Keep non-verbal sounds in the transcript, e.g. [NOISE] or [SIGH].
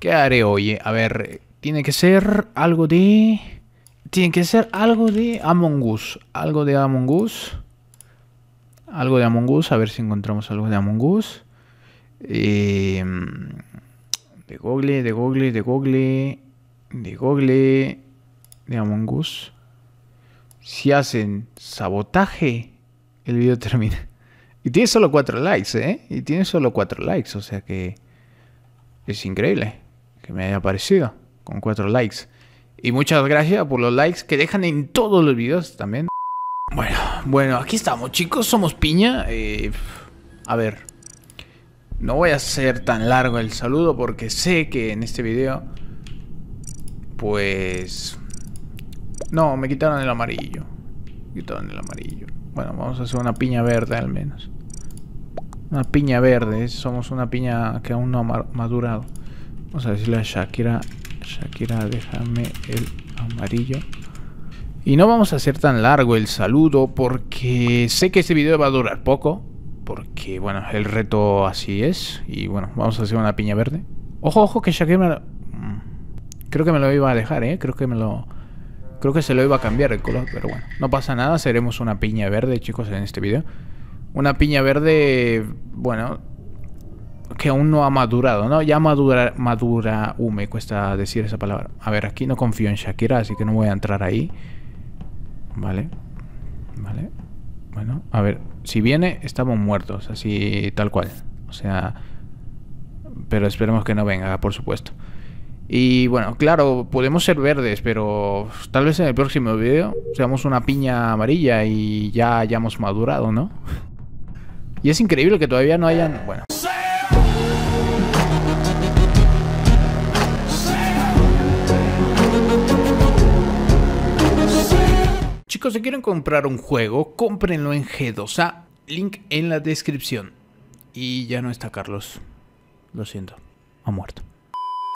¿Qué haré hoy? A ver, tiene que ser algo de... Tiene que ser algo de Among Us. Algo de Among Us. Algo de Among Us. A ver si encontramos algo de Among Us. Em, de Google, de Google, de Google. De Google. De Among Us. Si hacen sabotaje, el video [LAUGHS] termina. Y tiene solo 4 likes, ¿eh? Y tiene solo 4 likes, o sea que... Es increíble que me haya parecido con cuatro likes. Y muchas gracias por los likes que dejan en todos los videos también. Bueno, bueno, aquí estamos chicos, somos piña. Eh, a ver, no voy a hacer tan largo el saludo porque sé que en este video, pues... No, me quitaron el amarillo. Me quitaron el amarillo. Bueno, vamos a hacer una piña verde al menos. Una piña verde, somos una piña que aún no ha madurado. Vamos a decirle a Shakira, Shakira, déjame el amarillo. Y no vamos a hacer tan largo el saludo porque sé que este video va a durar poco. Porque, bueno, el reto así es. Y bueno, vamos a hacer una piña verde. Ojo, ojo, que Shakira me mm, Creo que me lo iba a dejar, ¿eh? Creo que me lo... Creo que se lo iba a cambiar el color, pero bueno. No pasa nada, seremos una piña verde, chicos, en este video. Una piña verde, bueno, que aún no ha madurado, ¿no? Ya madura, madura, uh, me cuesta decir esa palabra. A ver, aquí no confío en Shakira, así que no voy a entrar ahí. Vale, vale. Bueno, a ver, si viene, estamos muertos, así tal cual. O sea, pero esperemos que no venga, por supuesto. Y bueno, claro, podemos ser verdes, pero tal vez en el próximo video seamos una piña amarilla y ya hayamos madurado, ¿no? [LAUGHS] Y es increíble que todavía no hayan... Bueno. Chicos, si quieren comprar un juego, cómprenlo en G2A, link en la descripción. Y ya no está Carlos. Lo siento, ha muerto.